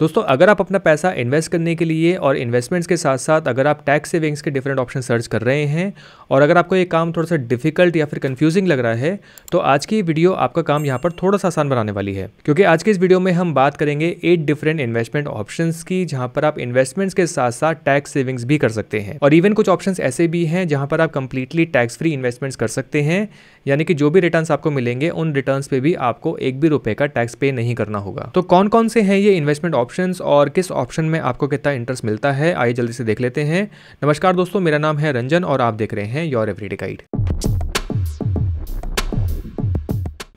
दोस्तों अगर आप अपना पैसा इन्वेस्ट करने के लिए और इन्वेस्टमेंट्स के साथ साथ अगर आप टैक्स सेविंग्स के डिफरेंट ऑप्शन सर्च कर रहे हैं और अगर आपको ये काम थोड़ा सा डिफिकल्ट या फिर कन्फ्यूजिंग लग रहा है तो आज की वीडियो आपका काम यहाँ पर थोड़ा सा आसान बनाने वाली है क्योंकि आज की इस वीडियो में हम बात करेंगे एट डिफरेंट इन्वेस्टमेंट ऑप्शन की जहाँ पर आप इन्वेस्टमेंट्स के साथ साथ टैक्स सेविंग्स भी कर सकते हैं और इवन कुछ ऑप्शन ऐसे भी हैं जहाँ पर आप कंप्लीटली टैक्स फ्री इन्वेस्टमेंट्स कर सकते हैं यानी कि जो भी रिटर्न आपको मिलेंगे उन रिटर्न पर भी आपको एक भी रुपये का टैक्स पे नहीं करना होगा तो कौन कौन से हैं ये इन्वेस्टमेंट ऑप्शन और किस ऑप्शन में आपको कितना इंटरेस्ट मिलता है आइए जल्दी से देख लेते हैं नमस्कार दोस्तों मेरा नाम है रंजन और आप देख रहे हैं योर एवरीडे गाइड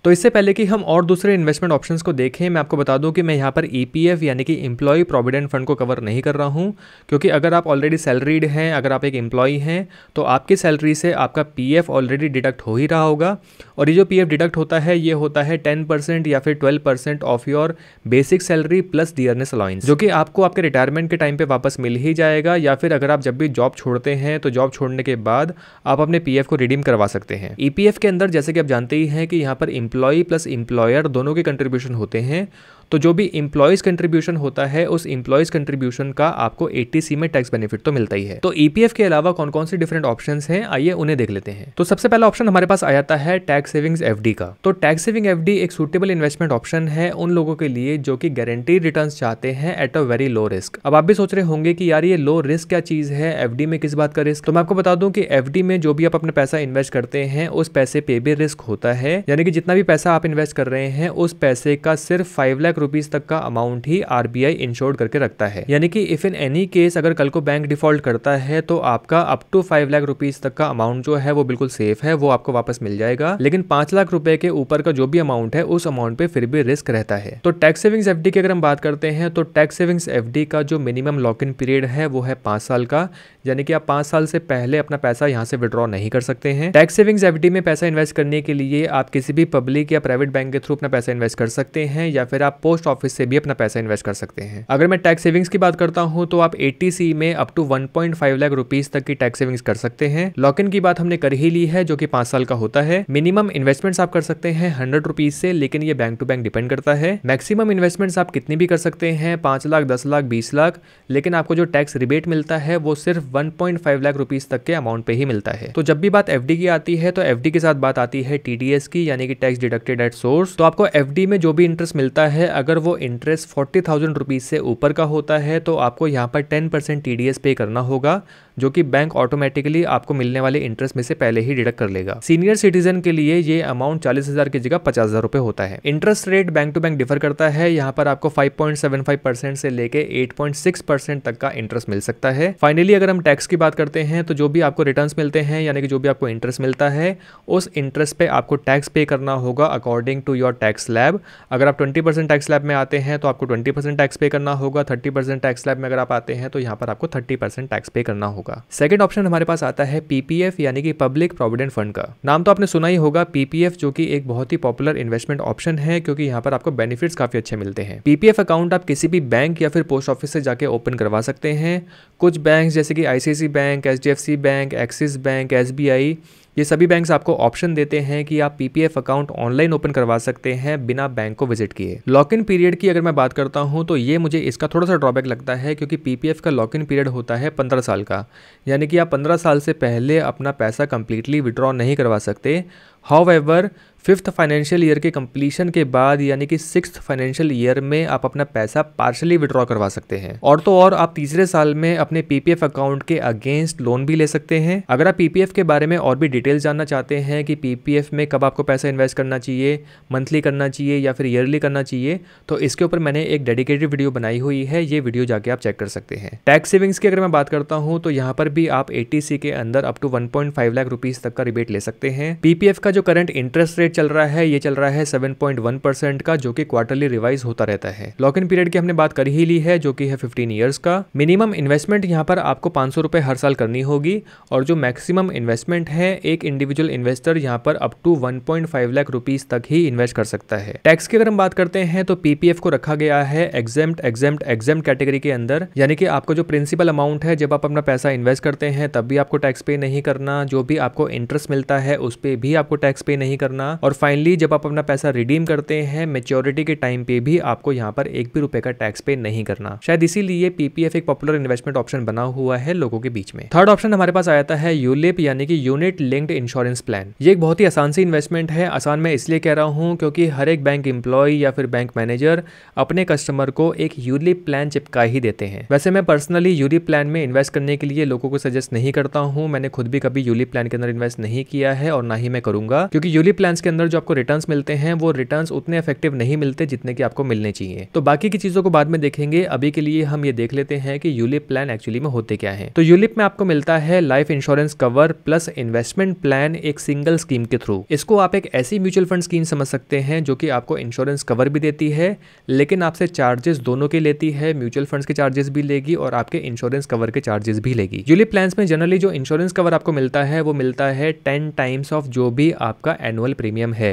तो इससे पहले कि हम और दूसरे इन्वेस्टमेंट ऑप्शन को देखें मैं आपको बता दूं कि मैं यहाँ पर ई e यानी कि एम्प्लॉय प्रोविडेंट फंड को कवर नहीं कर रहा हूँ क्योंकि अगर आप ऑलरेडी सैलरीड हैं अगर आप एक एम्प्लॉय हैं तो आपकी सैलरी से आपका पी ऑलरेडी डिडक्ट हो ही रहा होगा और ये जो पी डिडक्ट होता है ये होता है टेन या फिर twelve of your basic salary plus dearness allowance जो कि आपको आपके रिटायरमेंट के टाइम पर वापस मिल ही जाएगा या फिर अगर आप जब भी जॉब छोड़ते हैं तो जॉब छोड़ने के बाद आप अपने पी को रिडीम करवा सकते हैं ई e के अंदर जैसे कि आप जानते ही हैं कि यहाँ पर एम्प्लॉय प्लस एम्प्लॉयर दोनों के कंट्रीब्यूशन होते हैं तो जो भी इंप्लॉयज कंट्रीब्यूशन होता है उस इंप्लॉयज कंट्रीब्यूशन का आपको ए में टैक्स बेनिफिट तो मिलता ही है तो ईपीएफ e के अलावा कौन कौन से डिफरेंट ऑप्शन है आइए उन्हें देख लेते हैं तो सबसे पहला ऑप्शन हमारे पास आ जाता है टैक्स सेविंग्स एफ का तो टैक्स सेविंग एफ एक सूटेबल इन्वेस्टमेंट ऑप्शन है उन लोगों के लिए जो कि गारंटी रिटर्न चाहते हैं at a very low risk अब आप भी सोच रहे होंगे कि यार ये लो रिस्क क्या चीज है एफ में किस बात का रिस्क तो मैं आपको बता दूं कि एफ में जो भी आप अपना पैसा इन्वेस्ट करते हैं उस पैसे पे भी रिस्क होता है यानी कि जितना भी पैसा आप इन्वेस्ट कर रहे हैं उस पैसे का सिर्फ फाइव लाख लाख रुपीज तक का अमाउंट ही आरबीआई इंश्योर्ड करके रखता है यानी कि इफ इन एनी केस अगर कल को बैंक डिफॉल्ट करता है तो आपका up to five lakh rupees तक का अमाउंट जो है वो बिल्कुल सेफ है वो आपको वापस मिल जाएगा लेकिन पांच लाख रुपए के ऊपर का जो भी अमाउंट है उस अमाउंट पे फिर भी रिस्क रहता है तो टैक्स सेविंग्स एफ की अगर हम बात करते हैं तो टैक्स सेविंग्स एफ का जो मिनिमम लॉक इन पीरियड है वो है पांच साल का यानी कि आप पांच साल से पहले अपना पैसा यहाँ से विड्रॉ नहीं कर सकते हैं टैक्स सेविंग्स एफ में पैसा इन्वेस्ट करने के लिए आप किसी भी पब्लिक या प्राइवेट बैंक के थ्रू अपना पैसा इन्वेस्ट कर सकते हैं या फिर आप पोस्ट ऑफिस से भी अपना पैसा इन्वेस्ट कर सकते हैं अगर मैं टैक्स सेविंग्स की बात करता हूँ तो आप एटीसी में up to five lakh rupees तक की टैक्स सेविंग्स कर सकते हैं लॉक इन की बात हमने कर ही ली है जो की पांच साल का होता है मिनिमम इन्वेस्टमेंट आप कर सकते हैं हंड्रेड रुपीज से लेकिन ये बैंक टू बैंक डिपेंड करता है मैक्सिमम इन्वेस्टमेंट आप कितनी भी कर सकते हैं पांच लाख दस लाख बीस लाख लेकिन आपको जो टैक्स रिबेट मिलता है वो सिर्फ one point five lakh rupees तक के अमाउंट पे ही मिलता है तो जब भी बात एफ की आती है तो एफ के साथ बात आती है टीडीएस की यानी कि टैक्स डिडक्टेड एट सोर्स तो आपको एफ में जो भी इंटरेस्ट मिलता है अगर वो इंटरेस्ट फोर्टी थाउजेंड रुपीज़ से ऊपर का होता है तो आपको यहाँ पर ten percent T D S pay करना होगा जो कि बैंक ऑटोमेटिकली आपको मिलने वाले इंटरेस्ट में से पहले ही डिडक्ट कर लेगा सीनियर सिटीजन के लिए ये अमाउंट चालीस हज़ार की जगह पचास हज़ार रुपये होता है interest rate bank to bank differ करता है यहाँ पर आपको five point seven five percent से लेके एट पॉइंट सिक्स परसेंट तक का इंटरेस्ट मिल सकता है फाइनली अगर हम टैक्स की बात करते हैं तो जो भी आपको रिटर्न मिलते हैं यानी कि जो भी आपको इंटरेस्ट मिलता है उस इंटरेस्ट पे आपको टैक्स पे करना होगा according to your tax slab अगर आप ट्वेंटी परसेंट टैक्स स्लैब में आते हैं तो आपको 20 परसेंट टैक्स पे करना होगा 30 परसेंट टैक्स स्लैब में अगर आप आते हैं तो यहाँ पर आपको 30 परसेंट टैक्स पे करना होगा सेकंड ऑप्शन हमारे पास आता है पीपीएफ यानी कि पब्लिक प्रोविडेंट फंड का नाम तो आपने सुना ही होगा पीपीएफ जो की एक बहुत ही पॉपुलर इन्वेस्टमेंट ऑप्शन है क्योंकि यहाँ पर आपको बेनिफिट काफी अच्छे मिलते हैं पीपीएफ अकाउंट आप किसी भी बैंक या फिर पोस्ट ऑफिस से जाके ओपन करवा सकते हैं कुछ बैंक जैसे कि ICICI bank H bank Axis bank एस ये सभी बैंक्स आपको ऑप्शन देते हैं कि आप पीपीएफ अकाउंट ऑनलाइन ओपन करवा सकते हैं बिना बैंक को विजिट किए लॉक इन पीरियड की अगर मैं बात करता हूँ तो ये मुझे इसका थोड़ा सा ड्रॉबैक लगता है क्योंकि पीपीएफ का लॉक इन पीरियड होता है पंद्रह साल का यानी कि आप पंद्रह साल से पहले अपना पैसा कंप्लीटली विड्रॉ नहीं करवा सकते हाउएवर फिफ्थ फाइनेंशियल ईयर के कंप्लीशन के बाद यानी कि सिक्स फाइनेंशियल ईयर में आप अपना पैसा पार्शली विड्रॉ करवा सकते हैं और तो और आप तीसरे साल में अपने पीपीएफ अकाउंट के अगेंस्ट लोन भी ले सकते हैं अगर आप पीपीएफ के बारे में और भी डिटेल जानना चाहते हैं कि पीपीएफ में कब आपको पैसा इन्वेस्ट करना चाहिए मंथली करना चाहिए या फिर ईयरली करना चाहिए तो इसके ऊपर मैंने एक डेडिकेटेड वीडियो बनाई हुई है ये वीडियो जाके आप चेक कर सकते हैं टैक्स सेविंग्स की अगर मैं बात करता हूँ तो यहाँ पर भी आप ए के अंदर up to one lakh rupees तक का रिबेट ले सकते हैं पीपीएफ का का जो करंट इंटरेस्ट रेट चल रहा है ये चल रहा है 7.1 परसेंट का जो कि क्वार्टरली रिवाइज होता रहता है लॉक इन पीरियड की हमने बात कर ही ली है जो कि है 15 इयर्स का मिनिमम इन्वेस्टमेंट यहाँ पर आपको पांच सौ हर साल करनी होगी और जो मैक्सिमम इन्वेस्टमेंट है एक इंडिविजुअल इन्वेस्टर यहाँ पर up to one lakh rupees तक ही इन्वेस्ट कर सकता है टैक्स की अगर हम बात करते हैं तो पीपीएफ को रखा गया है एग्जाम एग्जाम एग्जाम कैटेगरी के अंदर यानी कि आपको जो प्रिंसिपल अमाउंट है जब आप अपना पैसा इन्वेस्ट करते हैं तब भी आपको टैक्स पे नहीं करना जो भी आपको इंटरेस्ट मिलता है उस पर भी आपको टैक्स पे नहीं करना और फाइनली जब आप अपना पैसा रिडीम करते हैं मेच्योरिटी के टाइम पे भी आपको यहाँ पर एक भी रुपए का टैक्स पे नहीं करना शायद इसीलिए पीपीएफ एक पॉपुलर इन्वेस्टमेंट ऑप्शन बना हुआ है लोगों के बीच में थर्ड ऑप्शन हमारे पास आया था यूलिप यानी कि यूनिट लिंक्ड इंश्योरेंस प्लान ये एक बहुत ही आसान सी इन्वेस्टमेंट है आसान मैं इसलिए कह रहा हूँ क्योंकि हर एक बैंक इंप्लॉय या फिर बैंक मैनेजर अपने कस्टमर को एक यूलिप प्लान चिपका ही देते हैं वैसे मैं पर्सनली यूलिप प्लान में इन्वेस्ट करने के लिए लोगों को सजेस्ट नहीं करता हूँ मैंने खुद भी कभी यूलिप प्लान के अंदर इन्वेस्ट नहीं किया है और ना ही मैं करूंगा करूंगा क्योंकि यूली प्लान के अंदर जो आपको रिटर्न मिलते हैं वो रिटर्न उतने इफेक्टिव नहीं मिलते जितने की आपको मिलने चाहिए तो बाकी की चीजों को बाद में देखेंगे अभी के लिए हम ये देख लेते हैं कि यूलिप प्लान एक्चुअली में होते क्या है तो यूलिप में आपको मिलता है life insurance cover plus investment plan एक सिंगल स्कीम के थ्रू इसको आप एक ऐसी म्यूचुअल फंड स्कीम समझ सकते हैं जो कि आपको इंश्योरेंस कवर भी देती है लेकिन आपसे चार्जेस दोनों के लेती है म्यूचुअल फंड के चार्जेस भी लेगी और आपके इंश्योरेंस कवर के चार्जेस भी लेगी यूलिप प्लान में जनरली जो इंश्योरेंस कवर आपको मिलता है वो मिलता है टेन टाइम्स ऑफ जो भी आपका एनुअल प्रीमियम है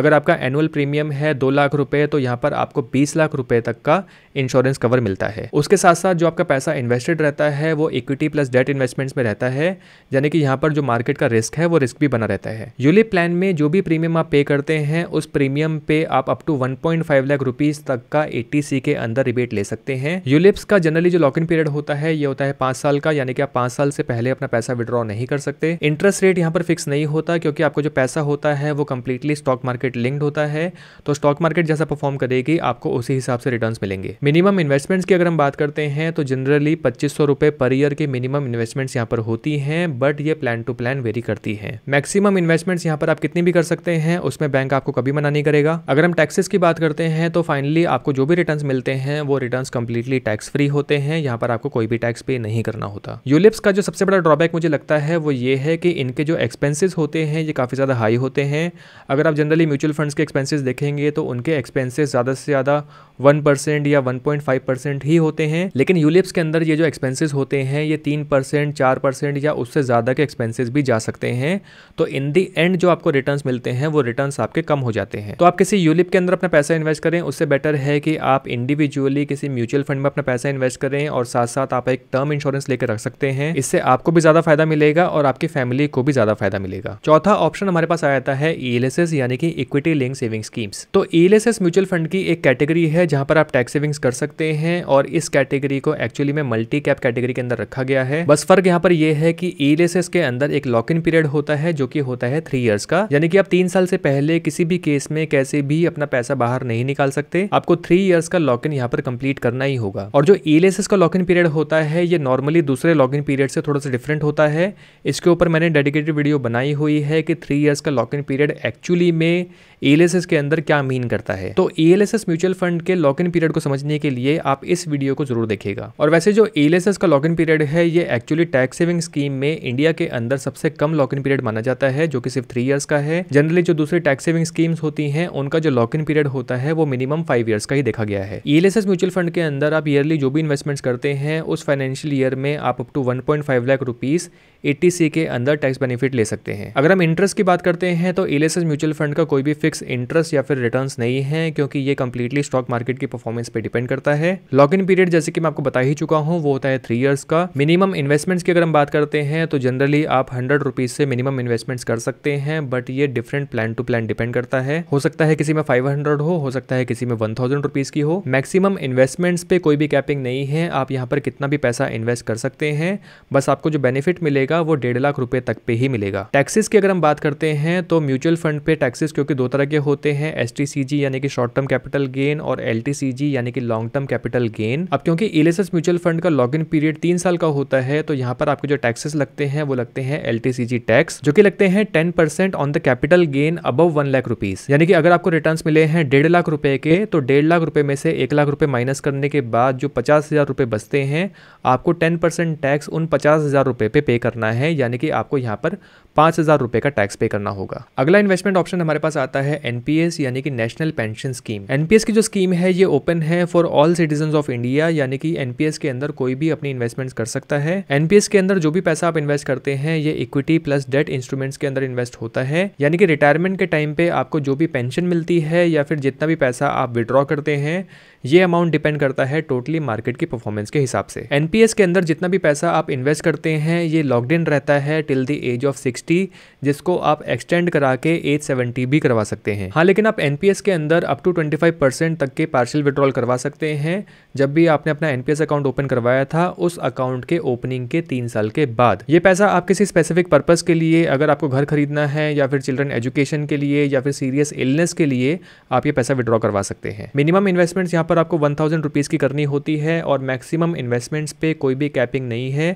अगर आपका एनुअल प्रीमियम है दो लाख रुपए तो यहाँ पर आपको बीस लाख रुपए तक का इंश्योरेंस कवर मिलता है उसके साथ साथ जो आपका पैसा इन्वेस्टेड रहता है वो इक्विटी प्लस डेट इन्वेस्टमेंट्स में रहता है यानी कि यहाँ पर जो मार्केट का रिस्क है वो रिस्क भी बना रहता है यूलिप प्लान में जो भी प्रीमियम आप पे करते हैं उस प्रीमियम पे आप up to five lakh rupees तक का ए के अंदर रिबेट ले सकते हैं यूलिप्स का जनरली जो लॉक इन पीरियड होता है ये होता है पांच साल का यानी कि आप पांच साल से पहले अपना पैसा विड्रॉ नहीं कर सकते इंटरेस्ट रेट यहाँ पर फिक्स नहीं होता क्योंकि आपको जो पैसा होता है वो completely stock market market linked होता है तो स्टॉक मार्केट जैसा परफॉर्म करेगी आपको उसी हिसाब से रिटर्न्स मिलेंगे मिनिमम इन्वेस्टमेंट्स की अगर हम बात करते हैं तो जनरली पच्चीस सौ पर ईयर के मिनिमम इन्वेस्टमेंट्स यहाँ पर होती हैं बट ये प्लान टू प्लान वेरी करती है मैक्सिमम इन्वेस्टमेंट्स यहाँ पर आप कितनी भी कर सकते हैं उसमें बैंक आपको कभी मना नहीं करेगा अगर हम टैक्सेस की बात करते हैं तो फाइनली आपको जो भी रिटर्न मिलते हैं वो रिटर्न कंप्लीटली टैक्स फ्री होते हैं यहाँ पर आपको कोई भी टैक्स पे नहीं करना होता यूलिप्स का जो सबसे बड़ा ड्रॉबैक मुझे लगता है वो ये है कि इनके जो एक्सपेंसिस होते हैं ये काफ़ी ज़्यादा हाई होते हैं अगर आप जनरली म्यूचुअल फंड्स के एक्सपेंसेस देखेंगे तो उनके एक्सपेंसेस ज़्यादा से ज़्यादा 1% या 1.5% ही होते हैं लेकिन यूलिप्स के अंदर ये जो एक्सपेंसेस होते हैं ये 3%, 4% या उससे ज़्यादा के एक्सपेंसेस भी जा सकते हैं तो इन दी एंड जो आपको रिटर्न मिलते हैं वो रिटर्न आपके कम हो जाते हैं तो आप किसी यूलिप के अंदर अपना पैसा इन्वेस्ट करें उससे बेटर है कि आप इंडिविजुअली किसी म्यूचुअल फंड में अपना पैसा इन्वेस्ट करें और साथ साथ आप एक टर्म इंश्योरेंस लेकर रख सकते हैं इससे आपको भी ज़्यादा फायदा मिलेगा और आपकी फैमिली को भी ज़्यादा फायदा मिलेगा चौथा ऑप्शन हमारे पास आया था है ई e यानी कि इक्विटी लिंक सेविंग स्कीम्स तो एस म्यूचुअल फंड की एक कैटेगरी है जहां पर आप टैक्स सेविंग्स कर सकते हैं और इस कैटेगरी को एक्चुअली में मल्टी कैप कैटेगरी के अंदर रखा गया है बस फर्क यहाँ पर यह है कि ई e के अंदर एक लॉक इन पीरियड होता है जो कि होता है थ्री ईयर्स का यानी कि आप तीन साल से पहले किसी भी केस में कैसे भी अपना पैसा बाहर नहीं निकाल सकते आपको थ्री ईयर्स का लॉक इन यहाँ पर कंप्लीट करना ही होगा और जो ई e का लॉक इन पीरियड होता है ये नॉर्मली दूसरे लॉक इन पीरियड से थोड़ा सा डिफरेंट होता है इसके ऊपर मैंने डेडिकेटेड वीडियो बनाई हुई है कि थ्री ईयर्स का लॉक इन पीरियड एक्चुअली में एल के अंदर क्या मीन करता है तो एल म्यूचुअल फंड के लॉक इन पीरियड को समझने के लिए आप इस वीडियो को जरूर देखेगा और वैसे जो एल का लॉक इन पीरियड है ये एक्चुअली टैक्स सेविंग स्कीम में इंडिया के अंदर सबसे कम लॉक इन पीरियड माना जाता है जो कि सिर्फ थ्री ईयर्स का है जनरली जो दूसरी टैक्स सेविंग स्कीम्स होती हैं उनका जो लॉक इन पीरियड होता है वो मिनिमम फाइव ईयर्स का ही देखा गया है ई म्यूचुअल फंड के अंदर आप ईयरली जो भी इन्वेस्टमेंट्स करते हैं उस फाइनेंशियल ईयर में आप up to one lakh rupees ए के अंदर टैक्स बेनिफिट ले सकते हैं अगर हम इंटरेस्ट की बात करते हैं तो एल म्यूचुअल फंड का कोई कोई भी फिक्स इंटरेस्ट या फिर रिटर्न नहीं है क्योंकि ये कंप्लीटली स्टॉक मार्केट की परफॉर्मेंस पे डिपेंड करता है लॉग इन पीरियड जैसे कि मैं आपको बता ही चुका हूँ वो होता है थ्री ईयर्स का मिनिमम इन्वेस्टमेंट्स की अगर हम बात करते हैं तो जनरली आप हंड्रेड रुपीज से मिनिमम इन्वेस्टमेंट्स कर सकते हैं बट ये different plan to plan depend करता है हो सकता है किसी में फाइव हंड्रेड हो हो सकता है किसी में वन थाउजेंड रुपीज की हो मैक्सिमम इन्वेस्टमेंट्स पे कोई भी कैपिंग नहीं है आप यहाँ पर कितना भी पैसा इन्वेस्ट कर सकते हैं बस आपको जो बेनिफिट मिलेगा वो डेढ़ लाख रुपए तक पे ही मिलेगा टैक्सेस की अगर हम बात करते हैं तो म्यूचुअल फंड पे टैक्सेस क्योंकि के दो तरह के होते हैं एस टी यानी कि शॉर्ट टर्म कैपिटल गेन और एल टी यानी कि लॉन्ग टर्म कैपिटल गेन अब क्योंकि एल म्यूचुअल फंड का लॉग इन पीरियड तीन साल का होता है तो यहाँ पर आपके जो टैक्सेस लगते हैं वो लगते हैं एल टैक्स जो की लगते हैं ten percent on the capital gain अब वन लाख रुपीज यानी कि अगर आपको रिटर्न मिले हैं डेढ़ लाख रुपए के तो डेढ़ लाख रुपए में से एक लाख रुपए माइनस करने के बाद जो पचास हजार रुपए बचते हैं आपको टेन परसेंट टैक्स उन पचास हजार रुपए पे पे करना है यानी कि आपको यहाँ पर पांच हजार रुपए का टैक्स पे करना होगा अगला इन्वेस्टमेंट ऑप्शन हमारे पास पास आता है एनपीएस यानी कि नेशनल पेंशन स्कीम एनपीएस की जो स्कीम है ये ओपन है for all citizen of India यानी कि एनपीएस के अंदर कोई भी अपनी इन्वेस्टमेंट कर सकता है एनपीएस के अंदर जो भी पैसा आप इन्वेस्ट करते हैं ये इक्विटी प्लस डेट इंस्ट्रूमेंट्स के अंदर इन्वेस्ट होता है यानी कि रिटायरमेंट के टाइम पे आपको जो भी पेंशन मिलती है या फिर जितना भी पैसा आप विड्रॉ करते हैं ये अमाउंट डिपेंड करता है टोटली मार्केट की परफॉर्मेंस के हिसाब से एनपीएस के अंदर जितना भी पैसा आप इन्वेस्ट करते हैं ये लॉकड इन रहता है till the age of sixty जिसको आप एक्सटेंड करा के एज सेवेंटी भी करवा सकते हैं हाँ लेकिन आप एनपीएस के अंदर up to twenty five percent तक के पार्सल विड्रॉल करवा सकते हैं जब भी आपने अपना एनपीएस अकाउंट ओपन करवाया था उस अकाउंट के ओपनिंग के तीन साल के बाद ये पैसा आप किसी स्पेसिफिक पर्पज के लिए अगर आपको घर खरीदना है या फिर चिल्ड्रन एजुकेशन के लिए या फिर सीरियस इलनेस के लिए आप ये पैसा विड्रॉ करवा सकते हैं मिनिमम इन्वेस्टमेंट यहाँ पर पर आपको वन थाउजेंड रुपीज़ की करनी होती है और मैक्सिमम इन्वेस्टमेंट्स पे कोई भी कैपिंग नहीं है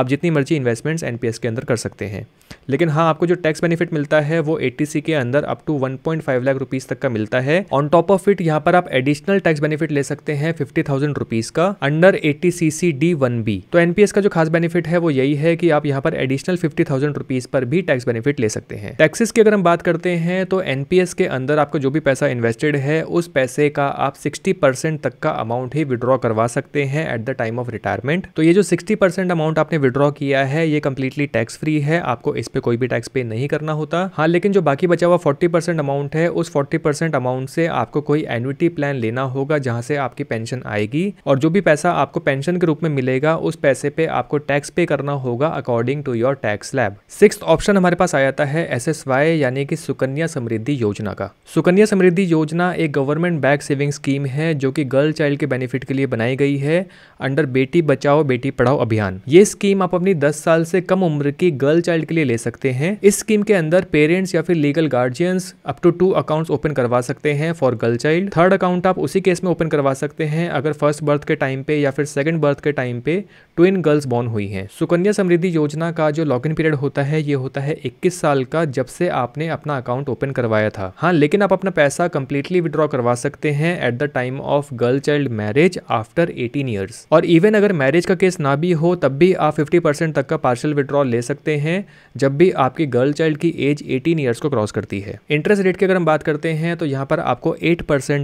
आप जितनी मर्जी इन्वेस्टमेंट्स एन के अंदर कर सकते हैं लेकिन हाँ आपको जो टैक्स बेनिफिट मिलता है वो ए के अंदर अप टू 1.5 लाख रुपीज़ तक का मिलता है ऑन टॉप ऑफ इट यहाँ पर आप एडिशनल टैक्स बेनिफिट ले सकते हैं फिफ्टी थाउजेंड रुपीज़ का under eighty C C D one B तो एनपीएस का जो खास बेनिफिट है वो यही है कि आप यहाँ पर एडिशनल फिफ्टी थाउजेंड रुपीज़ पर भी टैक्स बेनिफिट ले सकते हैं टैक्सेस की अगर हम बात करते हैं तो एनपीएस के अंदर आपको जो भी पैसा इन्वेस्टेड है उस पैसे का आप सिक्सटी परसेंट तक का अमाउंट ही विड्रॉ करवा सकते हैं at the time of retirement तो ये जो सिक्सटी परसेंट अमाउंट आपने विड्रॉ किया है ये कम्प्लीटली टैक्स फ्री है आपको इस पर कोई भी टैक्स पे नहीं करना होता हाँ लेकिन जो बाकी बचा हुआ फोर्टी परसेंट अमाउंट है उस फोर्टी परसेंट अमाउंट से आपको कोई एनुटी प्लान लेना होगा जहाँ से आपकी पेंशन आएगी और जो भी पैसा आपको पेंशन के रूप में मिलेगा उस पैसे पे आपको टैक्स पे करना होगा according to your tax slab six option हमारे पास आ जाता है एस एस वाई यानी कि सुकन्या समृद्धि योजना का सुकन्या समृद्धि योजना एक गवर्नमेंट बैक सेविंग स्कीम है जो कि गर्ल चाइल्ड के बेनिफिट के लिए बनाई गई है अंडर बेटी बचाओ बेटी पढ़ाओ अभियान ये स्कीम आप अपनी दस साल से कम उम्र की गर्ल चाइल्ड के लिए ले सकते हैं इस स्कीम के अंदर पेरेंट्स या फिर legal guardians up to two account open करवा सकते हैं for girl child third account आप उसी केस में ओपन करवा सकते हैं अगर फर्स्ट बर्थ के टाइम पे या फिर सेकंड बर्थ के टाइम पे ट्विन गर्ल्स बॉर्न हुई है सुकन्या समृद्धि योजना का जो लॉग इन पीरियड होता है ये होता है इक्कीस साल का जब से आपने अपना अकाउंट ओपन करवाया था हाँ लेकिन आप अपना पैसा कंप्लीटली विड्रॉ करवा सकते हैं at the time of of girl child marriage after 18 years और इवन अगर मैरिज का केस ना भी हो तब भी आप 50% तक का पार्शल विड्रॉल ले सकते हैं जब भी आपकी गर्ल चाइल्ड की एज 18 ईयर्स को क्रॉस करती है इंटरेस्ट रेट की अगर हम बात करते हैं तो यहाँ पर आपको एट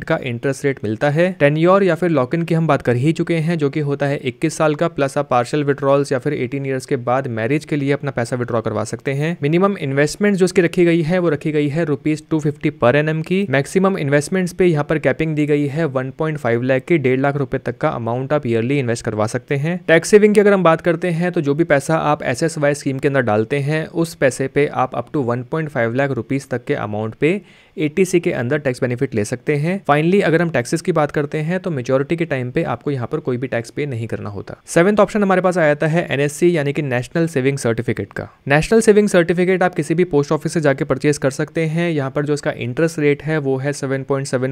का इंटरेस्ट रेट मिलता है टेन्योर या फिर लॉक इन की हम बात कर ही चुके हैं जो कि होता है इक्कीस साल का प्लस आप पार्शल विड्रॉल्स या फिर एटीन ईयर्स के बाद मैरिज के लिए अपना पैसा विड्रॉ करवा सकते हैं मिनिमम इन्वेस्टमेंट जो उसकी रखी गई है वो रखी गई है रुपीज टू फिफ्टी पर एन की मैक्सिमम इन्वेस्टमेंट्स पे यहाँ पर कैपिंग दी गई है 1.5 लाख की डेढ़ लाख रुपए तक का अमाउंट आप ईयरली इन्वेस्ट करवा सकते हैं टैक्स सेविंग की अगर हम बात करते हैं तो जो भी पैसा आप एस एस वाई स्कीम के अंदर डालते हैं उस पैसे पे आप अप टू 1.5 लाख रुपीज तक के अमाउंट पे एटीसी के अंदर टैक्स बेनिफिट ले सकते हैं फाइनली अगर हम टैक्सेस की बात करते हैं तो मेजोरिटी के टाइम पे आपको यहाँ पर कोई भी टैक्स पे नहीं करना होता सेवेंथ ऑप्शन हमारे पास आया है एनएससी यानी कि नेशनल सेविंग सर्टिफिकेट का नेशनल सेविंग सर्टिफिकेट आप किसी भी पोस्ट ऑफिस से जाकर परचेज कर सकते हैं यहाँ पर जो इसका इंटरेस्ट रेट है वो है सेवन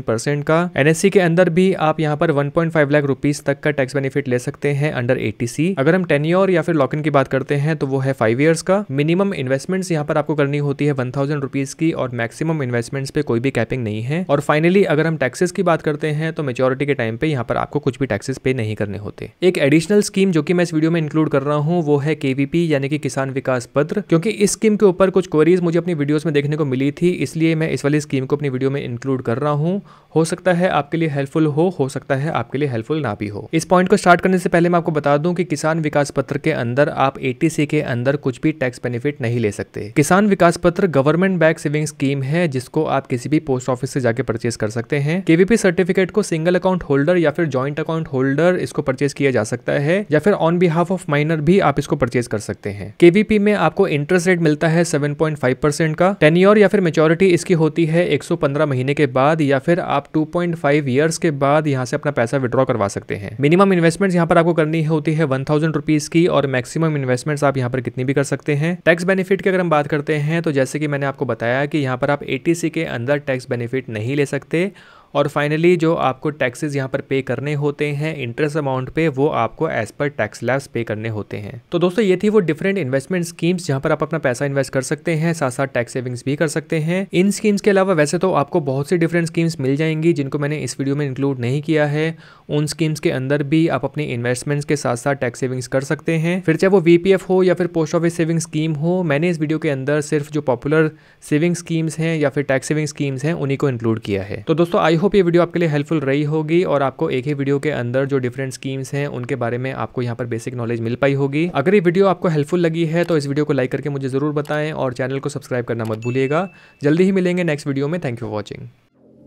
परसेंट का एनएससी के अंदर भी आप यहाँ पर वन लाख रुपीज तक का टैक्स बेनिफिट ले सकते हैं अंडर एटीसी अगर हम टेन ईयर या फिर लॉक इन की बात करते हैं तो वो है फाइव ईयर्स का मिनिमम इन्वेस्टमेंट्स यहाँ पर आपको करनी होती है वन थाउजेंड रुपीज की और मैक्सिमम इन्वेस्टमेंट्स पे कोई भी कैपिंग नहीं है और फाइनली अगर हम टैक्सेस की बात करते हैं तो मेच्योरिटी के टाइम पे यहाँ पर आपको कुछ भी टैक्सेस पे नहीं करने होते एक एडिशनल स्कीम जो कि मैं इस वीडियो में इंक्लूड कर रहा हूँ वो है केवीपी यानी कि किसान विकास पत्र क्योंकि इस स्कीम के ऊपर कुछ क्वेरीज मुझे अपनी वीडियोज में देखने को मिली थी इसलिए मैं इस वाली स्कीम को अपनी वीडियो में इंक्लूड कर रहा हूँ हो सकता है आपके लिए हेल्पफुल हो हो सकता है आपके लिए हेल्पफुल ना भी हो इस पॉइंट को स्टार्ट करने से पहले मैं आपको बता दूं कि किसान विकास पत्र के अंदर आप एटीसी के अंदर कुछ भी टैक्स बेनिफिट नहीं ले सकते किसान विकास पत्र गवर्नमेंट बैक सेविंग स्कीम है जिसको आप आप किसी भी पोस्ट ऑफिस से जाके परचेज कर सकते हैं केवीपी सर्टिफिकेट को सिंगल अकाउंट होल्डर या फिर ज्वाइंट अकाउंट होल्डर इसको परचेज किया जा सकता है या फिर ऑन बिहाफ ऑफ माइनर भी आप इसको परचेज कर सकते हैं केवीपी में आपको इंटरेस्ट रेट मिलता है सेवन का टेन्योर या फिर मेच्योरिटी इसकी होती है एक महीने के बाद या फिर आप टू पॉइंट के बाद यहाँ से अपना पैसा विड्रॉ करवा सकते हैं मिनिमम इन्वेस्टमेंट यहाँ पर आपको करनी होती है वन थाउजेंड रुपीज की और मैक्सिमम इन्वेस्टमेंट आप यहाँ पर कितनी भी कर सकते हैं टैक्स बेनिफिट की अगर हम बात करते हैं तो जैसे कि मैंने आपको बताया कि यहाँ पर आप एटीसी के अंदर टैक्स बेनिफिट नहीं ले सकते और फाइनली जो आपको टैक्सेस यहाँ पर पे करने होते हैं इंटरेस्ट अमाउंट पे वो आपको एज पर टैक्स लैब्स पे करने होते हैं तो दोस्तों ये थी वो डिफरेंट इन्वेस्टमेंट स्कीम्स जहाँ पर आप अपना पैसा इन्वेस्ट कर सकते हैं साथ साथ टैक्स सेविंग्स भी कर सकते हैं इन स्कीम्स के अलावा वैसे तो आपको बहुत सी डिफरेंट स्कीम्स मिल जाएंगी जिनको मैंने इस वीडियो में इंक्लूड नहीं किया है उन स्कीम्स के अंदर भी आप अपने इन्वेस्टमेंट्स के साथ साथ टैक्स सेविंग्स कर सकते हैं फिर चाहे वो वीपीएफ हो या फिर पोस्ट ऑफिस सेविंग स्कीम हो मैंने इस वीडियो के अंदर सिर्फ जो पॉपुलर सेविंग स्कीम्स हैं या फिर टैक्स सेविंग स्कीम्स हैं उन्हीं को इंक्लूड किया है तो दोस्तों आई होप ये वीडियो आपके लिए हेल्पफुल रही होगी और आपको एक ही वीडियो के अंदर जो डिफरेंट स्कीम्स हैं उनके बारे में आपको यहाँ पर बेसिक नॉलेज मिल पाई होगी अगर ये वीडियो आपको हेल्पफुल लगी है तो इस वीडियो को लाइक करके मुझे ज़रूर बताएं और चैनल को सब्सक्राइब करना मत भूलिएगा जल्दी ही मिलेंगे नेक्स्ट वीडियो में थैंक यू फॉर वॉचिंग